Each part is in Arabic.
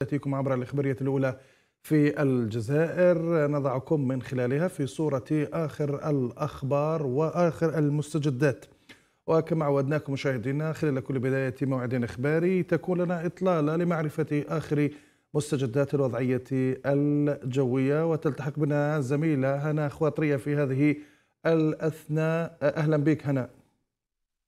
تأتيكم عبر الإخبارية الأولى في الجزائر نضعكم من خلالها في صورة آخر الأخبار وآخر المستجدات وكما عودناكم مشاهدينا خلال كل بداية موعد إخباري تكون لنا إطلالة لمعرفة آخر مستجدات الوضعية الجوية وتلتحق بنا زميلة هنا خواطرية في هذه الأثناء أهلا بك هنا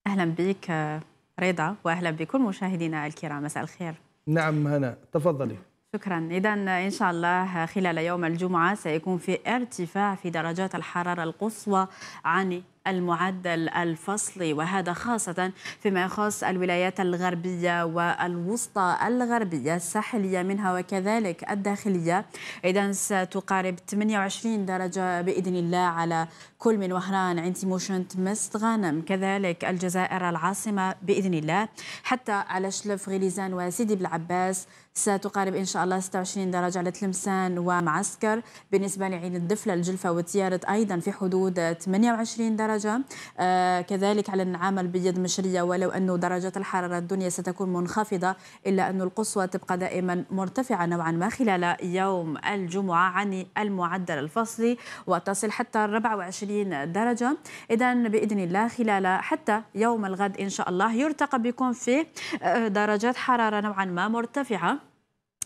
أهلا بك رضا وأهلا بكل مشاهدينا الكرام مساء الخير نعم هنا تفضلي شكرا اذا ان شاء الله خلال يوم الجمعه سيكون في ارتفاع في درجات الحراره القصوى عن المعدل الفصلي وهذا خاصة فيما يخص الولايات الغربية والوسطى الغربية الساحلية منها وكذلك الداخلية إذا ستقارب 28 درجة بإذن الله على كل من وهران عند موشنت مست غانم كذلك الجزائر العاصمة بإذن الله حتى على شلف غليزان وسيدي بالعباس ستقارب إن شاء الله 26 درجة على تلمسان ومعسكر بالنسبة لعين الدفلة الجلفة وتيارت أيضا في حدود 28 درجة درجة آه، كذلك على العمل بيد مشرية ولو أن درجة الحرارة الدنيا ستكون منخفضة إلا أن القصوى تبقى دائما مرتفعة نوعا ما خلال يوم الجمعة عن المعدل الفصلي وتصل حتى 24 درجة إذا بإذن الله خلال حتى يوم الغد إن شاء الله يرتقى بكم في آه، درجات حرارة نوعا ما مرتفعة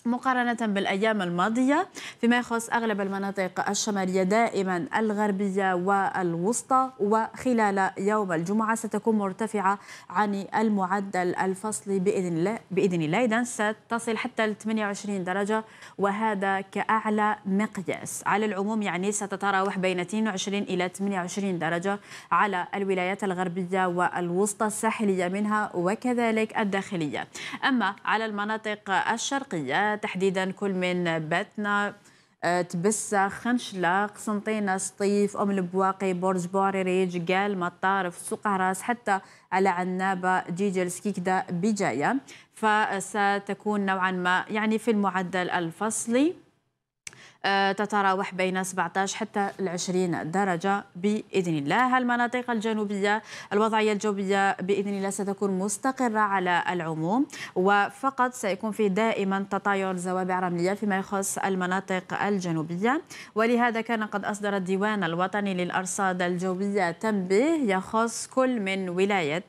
مقارنة بالأيام الماضية فيما يخص أغلب المناطق الشمالية دائما الغربية والوسطى وخلال يوم الجمعة ستكون مرتفعة عن المعدل الفصلي بإذن الله بإذن الله إذا ستصل حتى ل 28 درجة وهذا كأعلى مقياس على العموم يعني ستتراوح بين 22 إلى 28 درجة على الولايات الغربية والوسطى الساحلية منها وكذلك الداخلية أما على المناطق الشرقية تحديدا كل من باتنا آه، تبسة خنشلة قسنطينة سطيف أم البواقي برج ريج قال مطارف سوق راس حتى على عنابة جيجل سكيكدا بجاية فستكون نوعا ما يعني في المعدل الفصلي آه، تتراوح بين 17 حتى 20 درجة بإذن الله المناطق الجنوبية الوضعية الجوية بإذن الله ستكون مستقرة على العموم وفقط سيكون في دائما تطاير زوابع رملية فيما يخص المناطق الجنوبية ولهذا كان قد أصدر الديوان الوطني للأرصاد الجوية تنبيه يخص كل من ولاية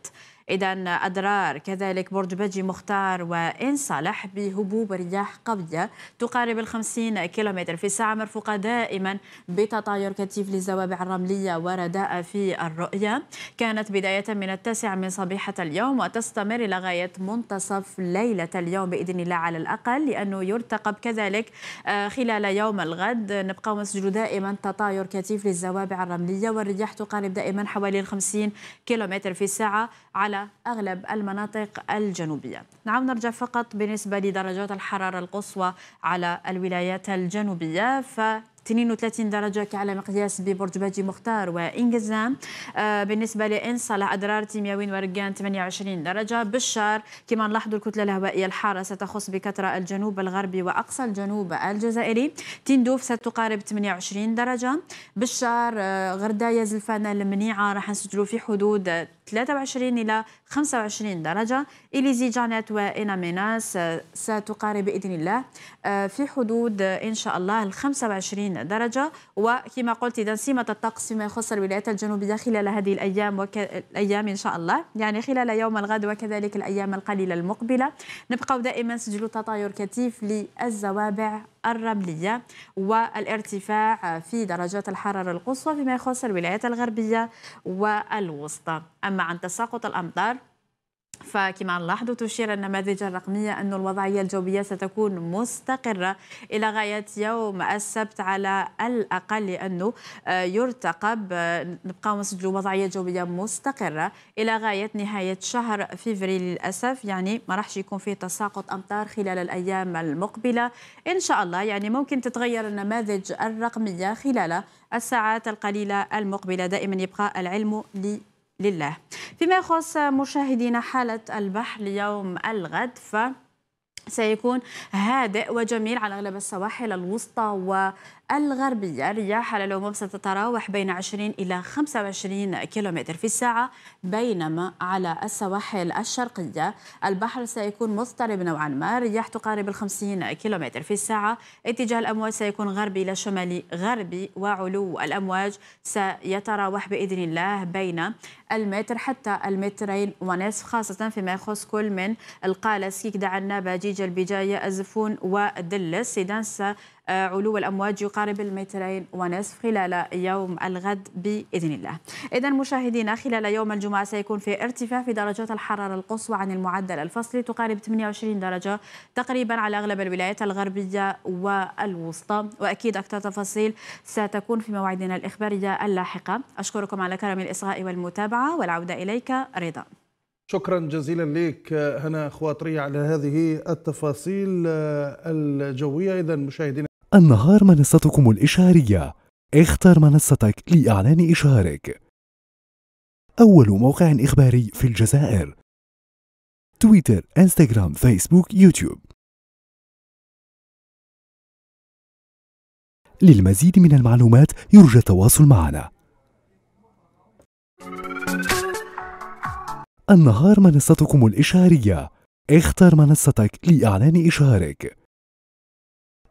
إذا أضرار كذلك برج بجي مختار وإن صالح بهبوب رياح قوية تقارب ال 50 كيلومتر في الساعة مرفوقة دائما بتطاير كثيف للزوابع الرملية ورداء في الرؤية كانت بداية من التاسع من صبيحة اليوم وتستمر إلى غاية منتصف ليلة اليوم بإذن الله على الأقل لأنه يرتقب كذلك آه، خلال يوم الغد نبقى نسجل دائما تطاير كثيف للزوابع الرملية والرياح تقارب دائما حوالي ال 50 كيلومتر في الساعة على على أغلب المناطق الجنوبية نعم نرجع فقط بالنسبة لدرجات الحرارة القصوى على الولايات الجنوبية ف 32 درجة كعلى مقياس ببرج باجي مختار وإنجزام آه، بالنسبة لإنصلة أدرار تيمياوين ورقان 28 درجة بالشار كما نلاحظ الكتلة الهوائية الحارة ستخص بكثرة الجنوب الغربي وأقصى الجنوب الجزائري تندوف ستقارب 28 درجة بالشار آه، غردايا غرداية زلفانة المنيعة راح نسجلوا في حدود 23 إلى 25 درجة إليزي جانيت وإنا ميناس آه، ستقارب بإذن الله آه، في حدود آه، إن شاء الله ال 25 درجة وكما قلت إذا سمة الطقس فيما يخص الولايات الجنوبية خلال هذه الأيام وك... الأيام إن شاء الله يعني خلال يوم الغد وكذلك الأيام القليلة المقبلة نبقى دائما سجلوا تطاير كثيف للزوابع الرملية والارتفاع في درجات الحرارة القصوى فيما يخص الولايات الغربية والوسطى أما عن تساقط الأمطار فكما نلاحظ تشير النماذج الرقمية أن الوضعية الجوية ستكون مستقرة إلى غاية يوم السبت على الأقل لأنه آه، يرتقب آه، نبقى مسجل وضعية جوية مستقرة إلى غاية نهاية شهر فيفري للأسف يعني ما راحش يكون فيه تساقط أمطار خلال الأيام المقبلة إن شاء الله يعني ممكن تتغير النماذج الرقمية خلال الساعات القليلة المقبلة دائما يبقى العلم لي لله فيما يخص مشاهدينا حالة البحر ليوم الغد ف سيكون هادئ وجميل على اغلب السواحل الوسطى والغربيه، الرياح على العموم ستتراوح بين 20 الى 25 كيلومتر في الساعه، بينما على السواحل الشرقيه البحر سيكون مضطرب نوعا ما، رياح تقارب ال 50 كيلومتر في الساعه، اتجاه الامواج سيكون غربي الى شمالي غربي وعلو الامواج سيتراوح باذن الله بين المتر حتى المترين ونصف خاصة فيما يخص كل من القالة سيكدا عنا باجيج البجاية الزفون ودلس إذا آه، علو الأمواج يقارب المترين ونصف خلال يوم الغد بإذن الله إذا مشاهدينا خلال يوم الجمعة سيكون في ارتفاع في درجات الحرارة القصوى عن المعدل الفصلي تقارب 28 درجة تقريبا على أغلب الولايات الغربية والوسطى وأكيد أكثر تفاصيل ستكون في موعدنا الإخبارية اللاحقة أشكركم على كرم الإصغاء والمتابعة والعودة إليك رضا شكرا جزيلا لك هنا خواطري على هذه التفاصيل الجوية إذا مشاهدينا النهار منصتكم الإشهارية اختر منصتك لإعلان إشهارك أول موقع إخباري في الجزائر تويتر، إنستغرام، فيسبوك، يوتيوب للمزيد من المعلومات يرجى التواصل معنا النهار منصتكم الإشهارية اختر منصتك لإعلان إشهارك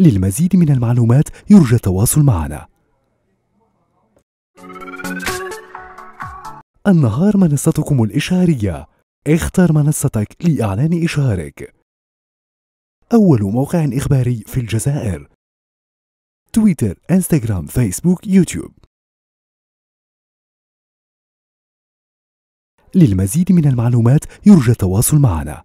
للمزيد من المعلومات يرجى التواصل معنا النهار منصتكم الإشهارية اختر منصتك لإعلان إشهارك أول موقع إخباري في الجزائر تويتر، إنستغرام، فيسبوك، يوتيوب للمزيد من المعلومات يرجى التواصل معنا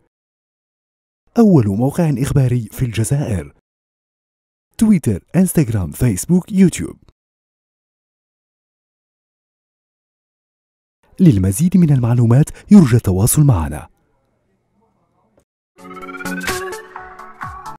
أول موقع إخباري في الجزائر تويتر، انستغرام، فيسبوك، يوتيوب للمزيد من المعلومات يرجى التواصل معنا